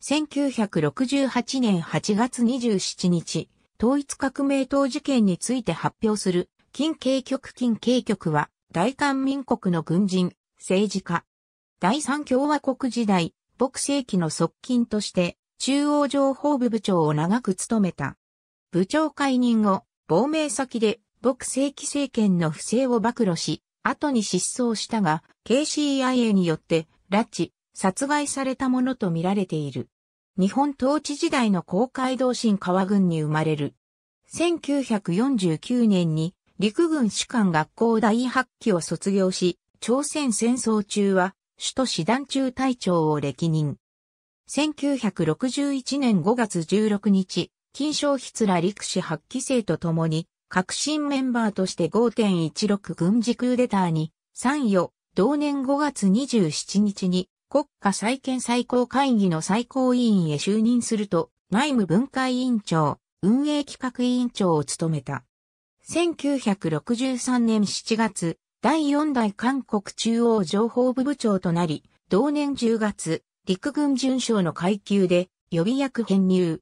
1968年8月27日、統一革命党事件について発表する、金警局金警局は、大韓民国の軍人、政治家。第三共和国時代、牧世紀の側近として、中央情報部部長を長く務めた。部長解任後、亡命先で、牧世紀政権の不正を暴露し、後に失踪したが、KCIA によって、拉致、殺害されたものとみられている。日本統治時代の公海道新川郡に生まれる。1949年に陸軍士官学校第8期を卒業し、朝鮮戦争中は首都師団中隊長を歴任。1961年5月16日、金賞筆ら陸士8期生と共に、革新メンバーとして5.16軍事クーデターに参与、同年5月27日に国家再建最高会議の最高委員へ就任すると、内務分解委員長、運営企画委員長を務めた。1963年7月、第4代韓国中央情報部部長となり、同年10月、陸軍巡将の階級で予備役編入。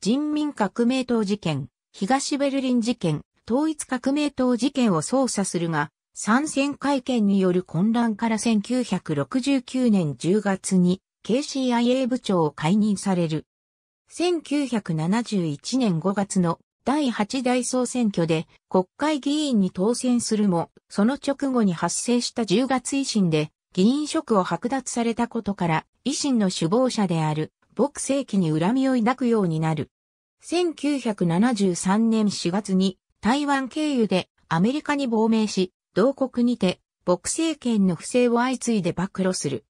人民革命党事件、東ベルリン事件、統一革命党事件を捜査するが、参戦会見による混乱から1969年10月に KCIA 部長を解任される。1971年5月の第8大総選挙で国会議員に当選するも、その直後に発生した10月維新で議員職を剥奪されたことから維新の首謀者である牧世紀に恨みを抱くようになる。1973年4月に台湾経由でアメリカに亡命し、同国にて、牧政権の不正を相次いで暴露する。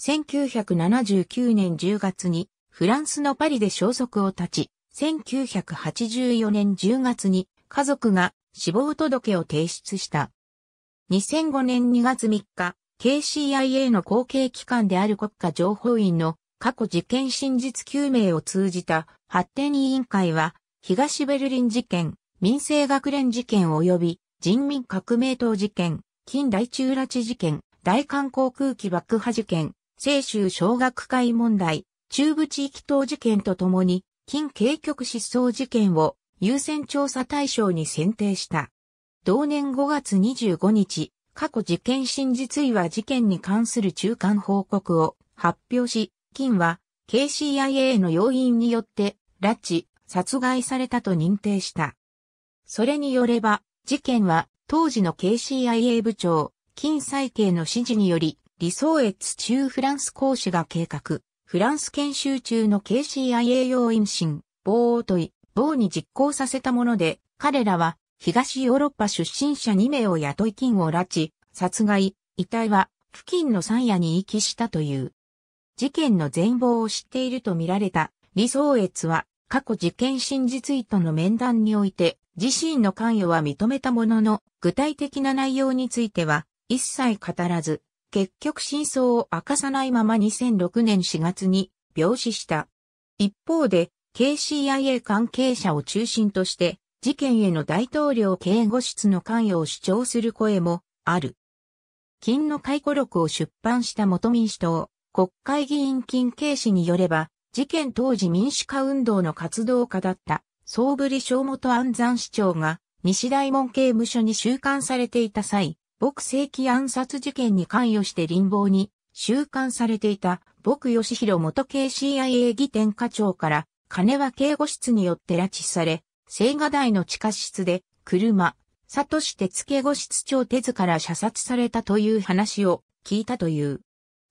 1979年10月に、フランスのパリで消息を絶ち、1984年10月に家族が死亡届を提出した。2005年2月3日、KCIA の後継機関である国家情報院の過去事件真実究明を通じた発展委員会は、東ベルリン事件、民生学連事件及び人民革命党事件、近代中拉致事件、大韓航空機爆破事件、青州小学会問題、中部地域等事件とともに、近景局失踪事件を優先調査対象に選定した。同年5月25日、過去事件真実違は事件に関する中間報告を発表し、金は KCIA の要因によって拉致、殺害されたと認定した。それによれば、事件は、当時の KCIA 部長、金再慶の指示により、理想越中フランス講師が計画、フランス研修中の KCIA 要員心、棒を問い、棒に実行させたもので、彼らは、東ヨーロッパ出身者2名を雇い金を拉致、殺害、遺体は、付近の山野に遺棄したという。事件の全貌を知っていると見られた、理想越は、過去事件真実意図の面談において、自身の関与は認めたものの、具体的な内容については一切語らず、結局真相を明かさないまま2006年4月に病死した。一方で、KCIA 関係者を中心として、事件への大統領警護室の関与を主張する声もある。金の回顧録を出版した元民主党、国会議員金警視によれば、事件当時民主化運動の活動家だった総振小本安山市長が西大門刑務所に収監されていた際、牧正規暗殺事件に関与して貧乏に収監されていた牧義弘元 KCIA 議典課長から金は警護室によって拉致され、青瓦台の地下室で車、佐し市鉄警護室長手図から射殺されたという話を聞いたという。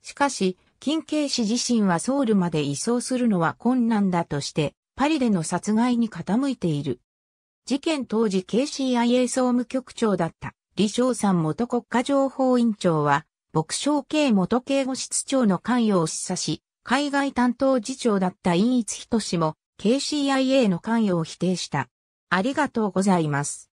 しかし、金警視自身はソウルまで移送するのは困難だとして、パリでの殺害に傾いている。事件当時 KCIA 総務局長だった李さ山元国家情報委員長は、牧省系元警護室長の関与を示唆し、海外担当次長だった陰逸人氏も KCIA の関与を否定した。ありがとうございます。